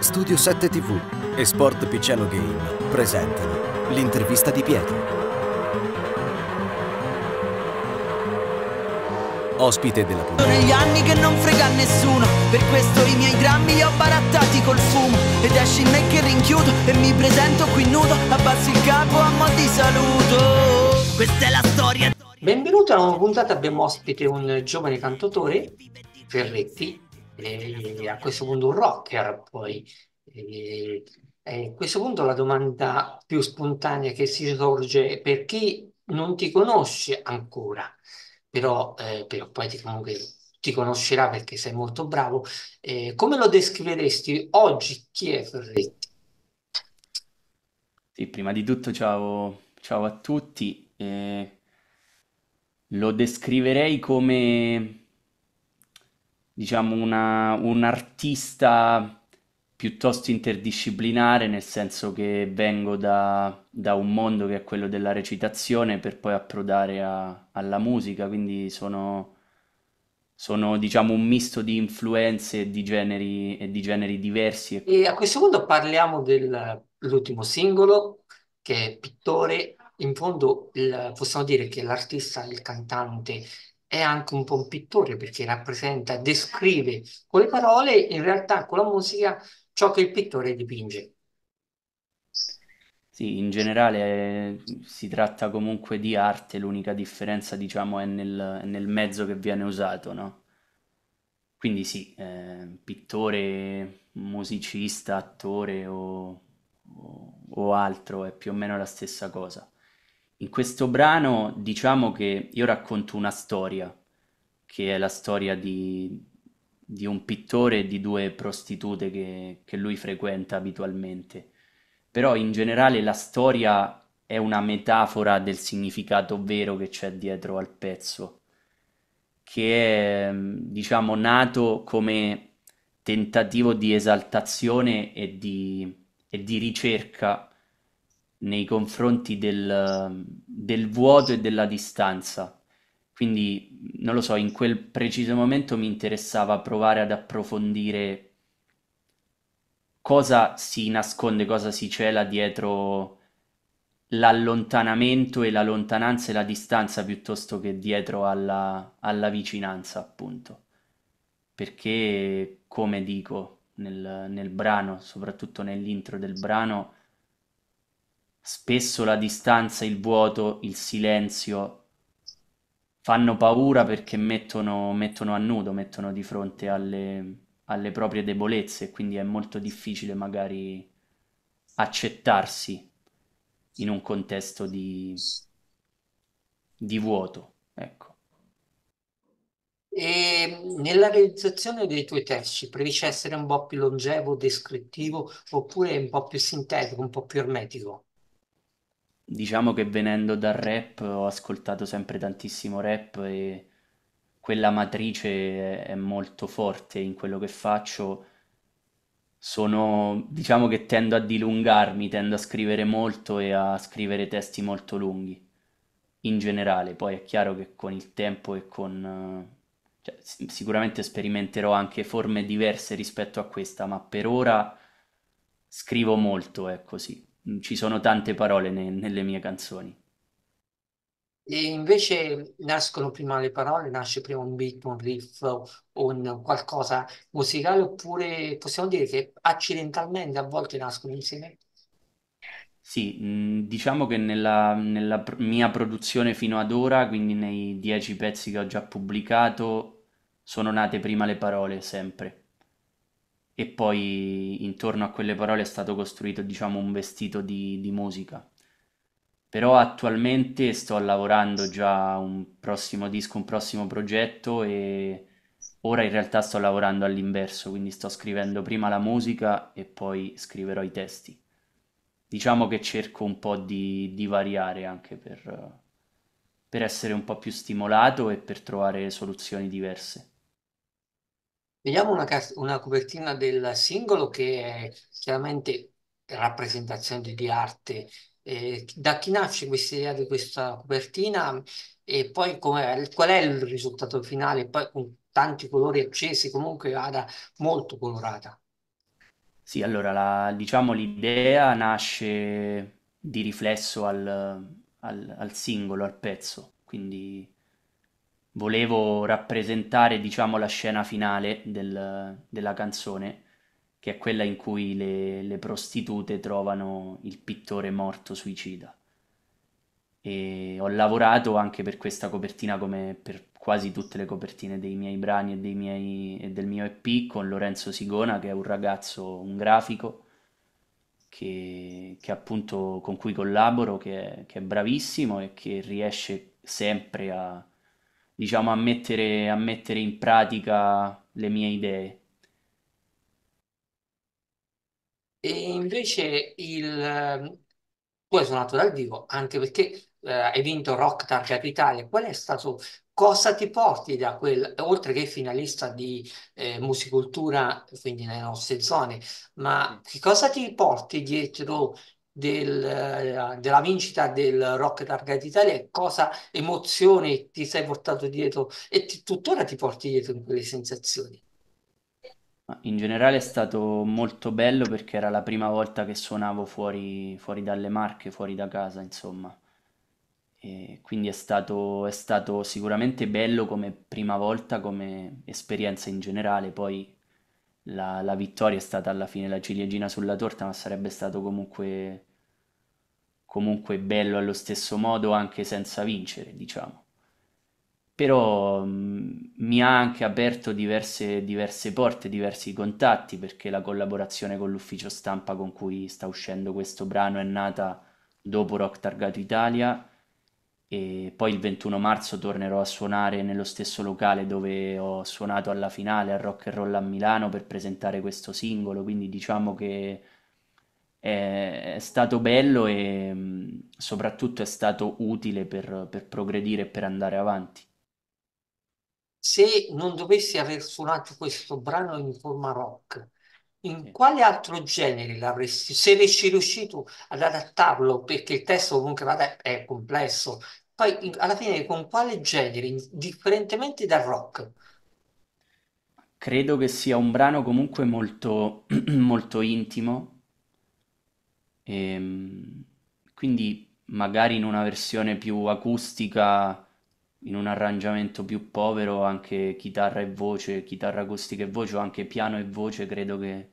Studio 7 TV e Sport Picciano Game presentano l'intervista di Pietro. Ospite della puntata. Sono gli anni che non frega nessuno, per questo i miei drammi li ho barattati col fumo. Ed esci in me che rinchiudo e mi presento qui nudo, abbassi il capo a mo' di saluto. Questa è la storia. Benvenuto alla nuova puntata, abbiamo ospite un giovane cantatore, Ferretti, a questo punto un rocker poi. Eh, a questo punto la domanda più spontanea che si sorge è chi non ti conosce ancora, però, eh, però poi ti, comunque ti conoscerà perché sei molto bravo. Eh, come lo descriveresti oggi chi è Ferretti? Sì, prima di tutto ciao, ciao a tutti. Eh, lo descriverei come diciamo, una, un artista piuttosto interdisciplinare, nel senso che vengo da, da un mondo che è quello della recitazione per poi approdare a- alla musica, quindi sono, sono diciamo un misto di influenze e di generi, e di generi diversi. E- a questo punto parliamo dell'ultimo singolo che è Pittore. In fondo il- possiamo dire che l'artista, il cantante, è anche un po' un pittore perché rappresenta, descrive con le parole, in realtà con la musica, ciò che il pittore dipinge. Sì, in generale si tratta comunque di arte, l'unica differenza, diciamo, è nel, nel mezzo che viene usato, no? Quindi sì, eh, pittore, musicista, attore o, o, o altro è più o meno la stessa cosa. In questo brano diciamo che io racconto una storia, che è la storia di, di un pittore e di due prostitute che, che lui frequenta abitualmente. Però in generale la storia è una metafora del significato vero che c'è dietro al pezzo, che è diciamo nato come tentativo di esaltazione e di, e di ricerca nei confronti del, del vuoto e della distanza. Quindi, non lo so, in quel preciso momento mi interessava provare ad approfondire cosa si nasconde, cosa si cela dietro l'allontanamento e la lontananza e la distanza piuttosto che dietro alla, alla vicinanza, appunto. Perché, come dico nel, nel brano, soprattutto nell'intro del brano, spesso la distanza, il vuoto, il silenzio fanno paura perché mettono, mettono a nudo, mettono di fronte alle, alle proprie debolezze, quindi è molto difficile magari accettarsi in un contesto di, di vuoto. Ecco. E nella realizzazione dei tuoi testi preferisci essere un po' più longevo, descrittivo, oppure un po' più sintetico, un po' più ermetico? Diciamo che venendo dal rap ho ascoltato sempre tantissimo rap e quella matrice è molto forte in quello che faccio. Sono, diciamo che tendo a dilungarmi, tendo a scrivere molto e a scrivere testi molto lunghi in generale. Poi è chiaro che con il tempo e con... cioè, sicuramente sperimenterò anche forme diverse rispetto a questa, ma per ora scrivo molto, è così. Ecco, Mm, ci sono tante parole ne- nelle mie canzoni. E invece nascono prima le parole, nasce prima un beat, un riff o un qualcosa musicale, oppure possiamo dire che accidentalmente a volte nascono insieme? Sì, mm, diciamo che nella, nella mia produzione fino ad ora, quindi nei dieci pezzi che ho già pubblicato, sono nate prima le parole sempre e poi intorno a quelle parole è stato costruito diciamo un vestito di, di musica. Però attualmente sto lavorando già a un prossimo disco, un prossimo progetto e ora in realtà sto lavorando all'inverso, quindi sto scrivendo prima la musica e poi scriverò i testi. Diciamo che cerco un po' di, di variare anche per, per essere un po' più stimolato e per trovare soluzioni diverse. Vediamo una, una copertina del singolo che è chiaramente rappresentazione di arte. Eh, da chi nasce questa idea di questa copertina e poi qual è il risultato finale? Poi con tanti colori accesi, comunque vada molto colorata. Sì, allora la, diciamo l'idea nasce di riflesso al, al, al singolo, al pezzo, quindi volevo rappresentare, diciamo, la scena finale del, della canzone, che è quella in cui le, le prostitute trovano il pittore morto suicida. E ho lavorato anche per questa copertina come per quasi tutte le copertine dei miei brani e, dei miei, e del mio EP con Lorenzo Sigona, che è un ragazzo, un grafico, che, che appunto con cui collaboro, che è, che è bravissimo e che riesce sempre a, diciamo, a mettere, a mettere in pratica le mie idee. E invece il... Ehm, tu hai suonato dal vivo anche perché eh, hai vinto Rock Target Italia. Qual è stato, cosa ti porti da quel, oltre che finalista di eh, musicultura, quindi nelle nostre zone, ma che cosa ti porti dietro del, della vincita del Rock Target Italia e cosa emozione ti sei portato dietro e ti, tuttora ti porti dietro in quelle sensazioni? In generale è stato molto bello perché era la prima volta che suonavo fuori, fuori dalle marche, fuori da casa, insomma. E quindi è stato, è stato sicuramente bello come prima volta, come esperienza in generale, poi la, la vittoria è stata alla fine la ciliegina sulla torta, ma sarebbe stato comunque, comunque bello allo stesso modo anche senza vincere, diciamo. Però mh, mm, mi ha anche aperto diverse, diverse porte, diversi contatti, perché la collaborazione con l'ufficio stampa con cui sta uscendo questo brano è nata dopo Rock Targato Italia e poi il 21 marzo tornerò a suonare nello stesso locale dove ho suonato alla finale a Rock and Roll a Milano per presentare questo singolo, quindi diciamo che è, è stato bello e mm, soprattutto è stato utile per, per progredire e per andare avanti. Se non dovessi aver suonato questo brano in forma rock, in quale altro genere l'avresti, se riesci riuscito ad adattarlo, perché il testo comunque vada, è complesso, poi alla fine con quale genere, differentemente dal rock? Credo che sia un brano comunque molto, molto intimo, ehm, quindi magari in una versione più acustica, in un arrangiamento più povero, anche chitarra e voce, chitarra acustica e voce, o anche piano e voce, credo che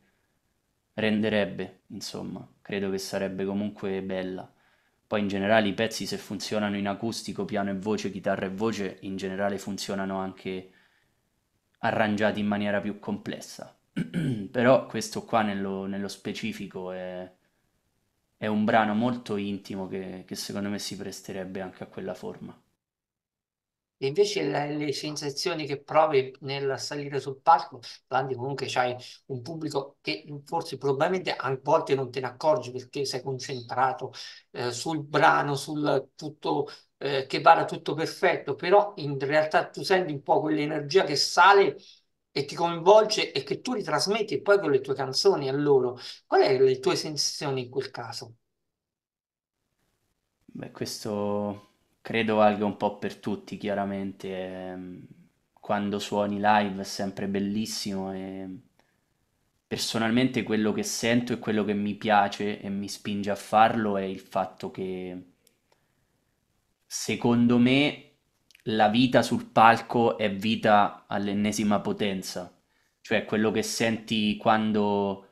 renderebbe, insomma, credo che sarebbe comunque bella. Poi in generale i pezzi se funzionano in acustico, piano e voce, chitarra e voce, in generale funzionano anche arrangiati in maniera più complessa. Però questo qua nello, nello specifico è, è, un brano molto intimo che, che secondo me si presterebbe anche a quella forma invece le, le sensazioni che provi nel salire sul palco, quando comunque c'hai un pubblico che forse probabilmente a volte non te ne accorgi perché sei concentrato eh, sul brano, sul tutto eh, che vada tutto perfetto, però in realtà tu senti un po' quell'energia che sale e ti coinvolge e che tu ritrasmetti poi con le tue canzoni a loro. Qual è le tue sensazioni in quel caso? Beh, questo credo valga un po' per tutti, chiaramente. Ehm, quando suoni live è sempre bellissimo e personalmente quello che sento e quello che mi piace e mi spinge a farlo è il fatto che secondo me la vita sul palco è vita all'ennesima potenza, cioè quello che senti quando,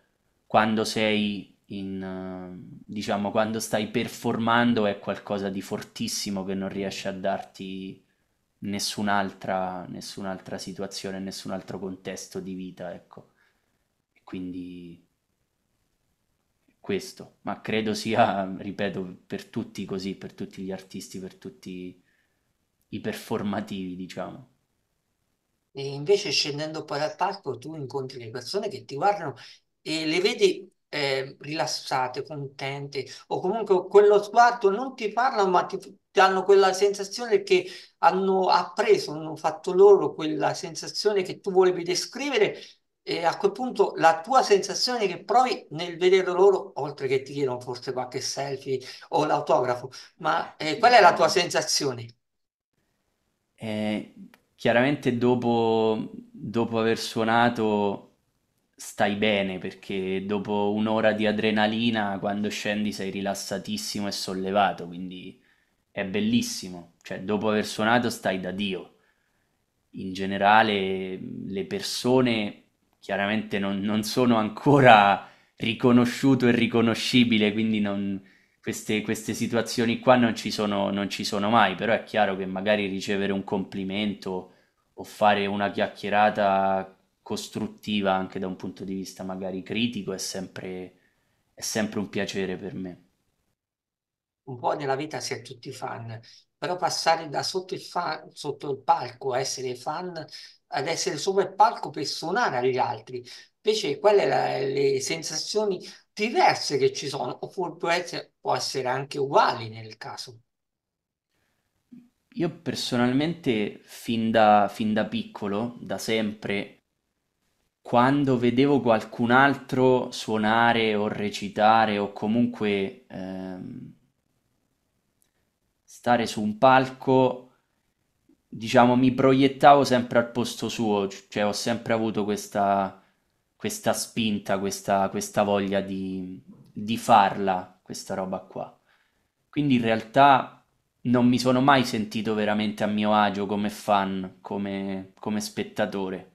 quando sei in, eh, diciamo, quando stai performando è qualcosa di fortissimo che non riesce a darti nessun'altra, nessun'altra situazione, nessun altro contesto di vita, ecco. E quindi questo, ma credo sia, ripeto, per tutti così, per tutti gli artisti, per tutti i performativi, diciamo. E invece scendendo poi al palco tu incontri le persone che ti guardano e le vedi eh, rilassate, contente, o comunque quello sguardo non ti parlano, ma ti danno quella sensazione che hanno appreso, hanno fatto loro quella sensazione che tu volevi descrivere e a quel punto la tua sensazione che provi nel vedere loro, oltre che ti chiedono forse qualche selfie o l'autografo, ma eh, qual è la tua sensazione? Eh, chiaramente dopo, dopo aver suonato stai bene perché dopo un'ora di adrenalina quando scendi sei rilassatissimo e sollevato, quindi è bellissimo, cioè dopo aver suonato stai da Dio. In generale le persone chiaramente non, non sono ancora riconosciuto e riconoscibile, quindi non, queste, queste, situazioni qua non ci, sono, non ci sono mai, però è chiaro che magari ricevere un complimento o fare una chiacchierata costruttiva anche da un punto di vista magari critico è sempre, è sempre un piacere per me. Un po' nella vita si è tutti fan, però passare da sotto il, fan, sotto il palco a essere fan ad essere sopra il palco per suonare agli altri, invece quelle la, le sensazioni diverse che ci sono, oppure può essere, può essere anche uguali nel caso. Io personalmente fin da, fin da piccolo, da sempre, quando vedevo qualcun altro suonare o recitare o comunque ehm, stare su un palco, diciamo, mi proiettavo sempre al posto suo, cioè ho sempre avuto questa, questa spinta, questa, questa voglia di, di farla, questa roba qua. Quindi in realtà non mi sono mai sentito veramente a mio agio come fan, come, come spettatore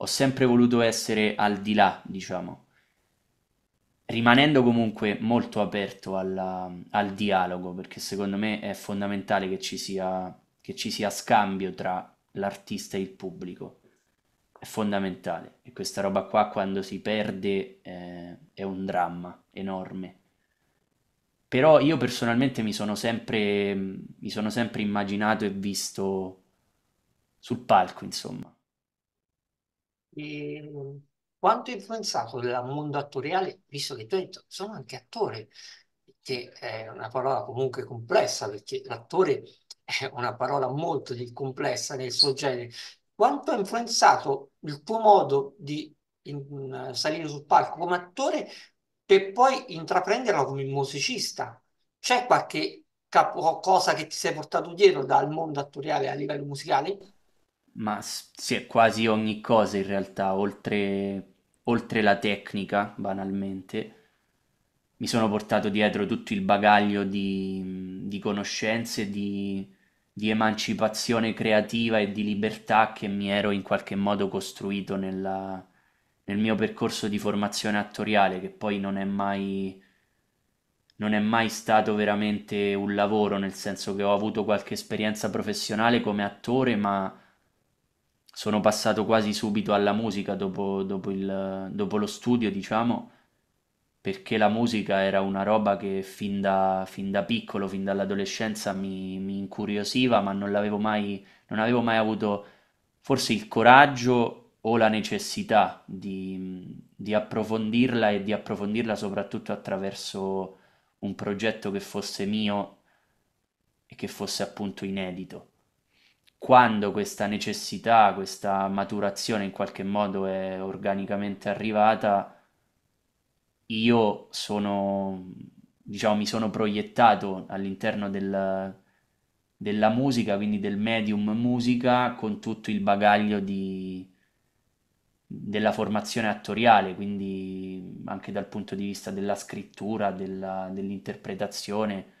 ho sempre voluto essere al di là, diciamo, rimanendo comunque molto aperto alla, al dialogo, perché secondo me è fondamentale che ci sia, che ci sia scambio tra l'artista e il pubblico. È fondamentale e questa roba qua quando si perde eh, è un dramma enorme. Però io personalmente mi sono sempre, mi sono sempre immaginato e visto sul palco, insomma. E, ehm, quanto è influenzato il mondo attoriale, visto che tu hai detto, sono anche attore, che è una parola comunque complessa, perché l'attore è una parola molto complessa nel suo genere. Quanto ha influenzato il tuo modo di in, salire sul palco come attore per poi intraprenderlo come musicista? C'è qualche capo, cosa che ti sei portato dietro dal mondo attoriale a livello musicale? ma sì, quasi ogni cosa in realtà, oltre, oltre la tecnica, banalmente. Mi sono portato dietro tutto il bagaglio di, di conoscenze, di, di emancipazione creativa e di libertà che mi ero in qualche modo costruito nella, nel mio percorso di formazione attoriale, che poi non è mai non è mai stato veramente un lavoro, nel senso che ho avuto qualche esperienza professionale come attore, ma sono passato quasi subito alla musica dopo, dopo, il, dopo lo studio, diciamo, perché la musica era una roba che fin da, fin da piccolo, fin dall'adolescenza mi, mi incuriosiva, ma non, l'avevo mai, non avevo mai avuto forse il coraggio o la necessità di, di approfondirla e di approfondirla soprattutto attraverso un progetto che fosse mio e che fosse appunto inedito quando questa necessità, questa maturazione in qualche modo è organicamente arrivata, io sono, diciamo, mi sono proiettato all'interno del, della musica, quindi del medium musica, con tutto il bagaglio di, della formazione attoriale, quindi anche dal punto di vista della scrittura, della, dell'interpretazione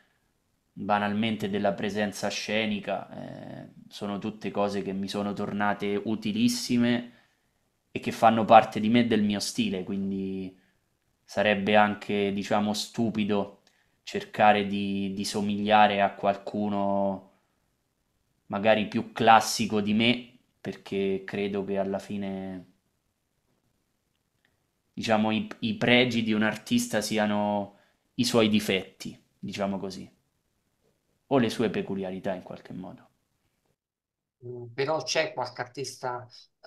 banalmente della presenza scenica, eh, sono tutte cose che mi sono tornate utilissime e che fanno parte di me e del mio stile, quindi sarebbe anche, diciamo, stupido cercare di, di somigliare a qualcuno magari più classico di me, perché credo che alla fine diciamo i, i pregi di un artista siano i suoi difetti, diciamo così o le sue peculiarità in qualche modo. Mm, però c'è qualche artista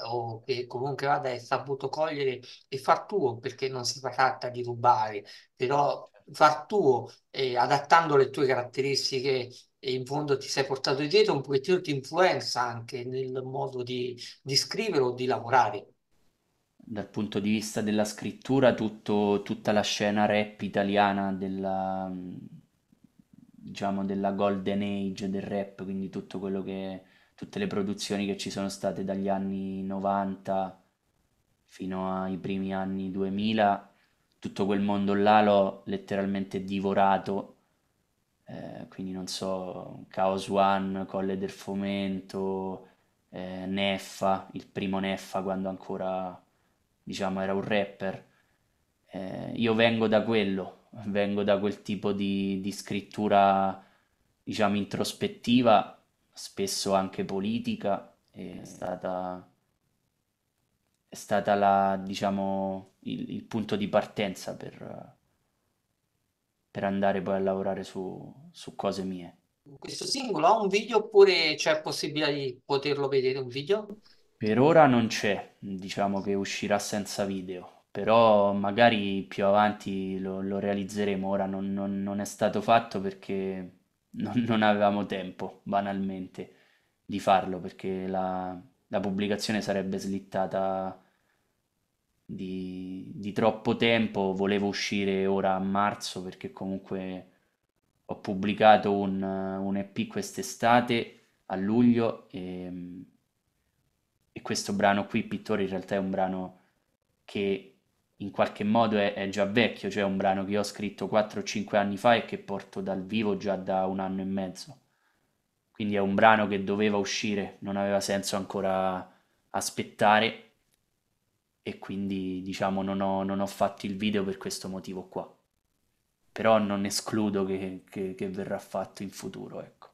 o che comunque vada è saputo cogliere e far tuo, perché non si tratta di rubare, però far tuo, eh, adattando le tue caratteristiche e in fondo ti sei portato dietro, un pochettino ti influenza anche nel modo di, di scrivere o di lavorare. Dal punto di vista della scrittura, tutto, tutta la scena rap italiana della, diciamo della golden age del rap, quindi tutto quello che tutte le produzioni che ci sono state dagli anni 90 fino ai primi anni 2000, tutto quel mondo là l'ho letteralmente divorato. Eh, quindi non so, Chaos One, Colle del Fomento, eh, Neffa, il primo Neffa quando ancora diciamo era un rapper. Eh, io vengo da quello, vengo da quel tipo di, di scrittura, diciamo, introspettiva, spesso anche politica, è stata, è stata la, diciamo, il, il punto di partenza per, per andare poi a lavorare su, su cose mie. Questo singolo ha un video oppure c'è possibilità di poterlo vedere un video? Per ora non c'è, diciamo che uscirà senza video però magari più avanti lo, lo realizzeremo, ora non, non- non è stato fatto perché non, non avevamo tempo, banalmente, di farlo, perché la, la pubblicazione sarebbe slittata di, di troppo tempo, volevo uscire ora a marzo perché comunque ho pubblicato un, un EP quest'estate a luglio e, ehm, e questo brano qui, Pittore, in realtà è un brano che in qualche modo è, è, già vecchio, cioè è un brano che ho scritto 4-5 anni fa e che porto dal vivo già da un anno e mezzo. Quindi è un brano che doveva uscire, non aveva senso ancora aspettare e quindi diciamo non ho, non ho fatto il video per questo motivo qua. Però non escludo che, che, che verrà fatto in futuro, ecco.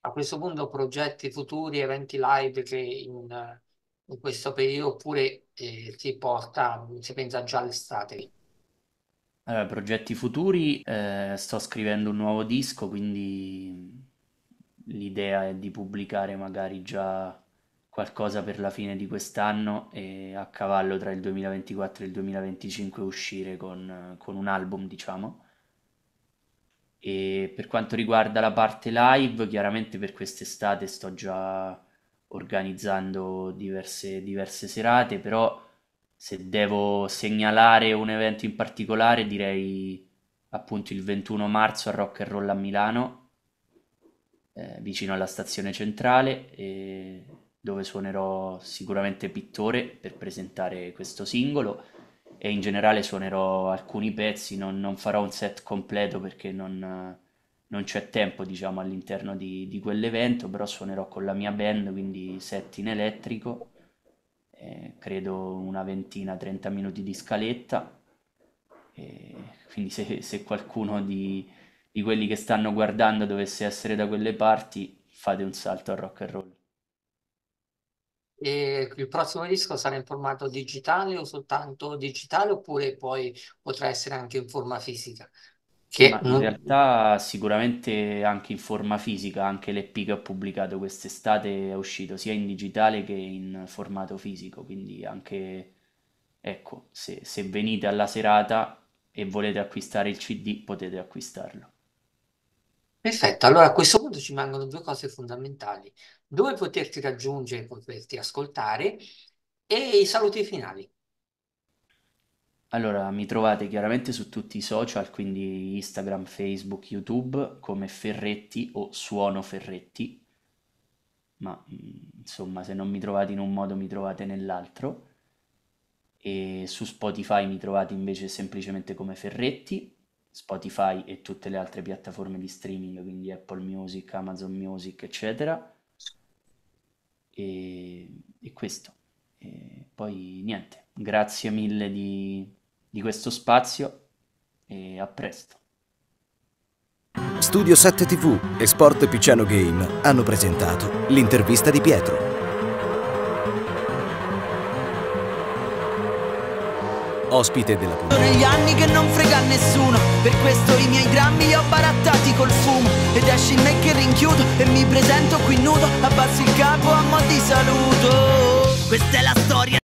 A questo punto progetti futuri, eventi live che in in questo periodo oppure eh, si porta, si pensa già all'estate? Allora, progetti futuri, eh, sto scrivendo un nuovo disco, quindi l'idea è di pubblicare magari già qualcosa per la fine di quest'anno e a cavallo tra il 2024 e il 2025 uscire con, con un album, diciamo. E per quanto riguarda la parte live, chiaramente per quest'estate sto già organizzando diverse, diverse serate, però se devo segnalare un evento in particolare direi appunto il 21 marzo a Rock and Roll a Milano, eh, vicino alla stazione centrale, e dove suonerò sicuramente Pittore per presentare questo singolo e in generale suonerò alcuni pezzi, non, non farò un set completo perché non non c'è tempo diciamo all'interno di, di quell'evento, però suonerò con la mia band, quindi set in elettrico, eh, credo una ventina, 30 minuti di scaletta, eh, quindi se, se qualcuno di, di quelli che stanno guardando dovesse essere da quelle parti, fate un salto al rock and roll. E il prossimo disco sarà in formato digitale o soltanto digitale oppure poi potrà essere anche in forma fisica? Che Ma in realtà sicuramente anche in forma fisica, anche l'EP che ho pubblicato quest'estate è uscito sia in digitale che in formato fisico, quindi anche, ecco, se, se venite alla serata e volete acquistare il CD potete acquistarlo. Perfetto, allora a questo punto ci mancano due cose fondamentali. Dove poterti raggiungere, e poterti ascoltare e i saluti finali. Allora, mi trovate chiaramente su tutti i social, quindi Instagram, Facebook, YouTube, come Ferretti o Suono Ferretti, ma mm, insomma, se non mi trovate in un modo, mi trovate nell'altro. E su Spotify mi trovate invece semplicemente come Ferretti, Spotify e tutte le altre piattaforme di streaming, quindi Apple Music, Amazon Music, eccetera. E, e questo. E poi niente, grazie mille di di questo spazio e a presto. Studio 7 TV e Sport Picciano Game hanno presentato l'intervista di Pietro. Ospite della puntata. Negli anni che non frega nessuno, per questo i miei drammi li ho barattati col fumo. Ed esci in me che rinchiudo e mi presento qui nudo, abbassi il capo a mo' di saluto. Questa è la storia.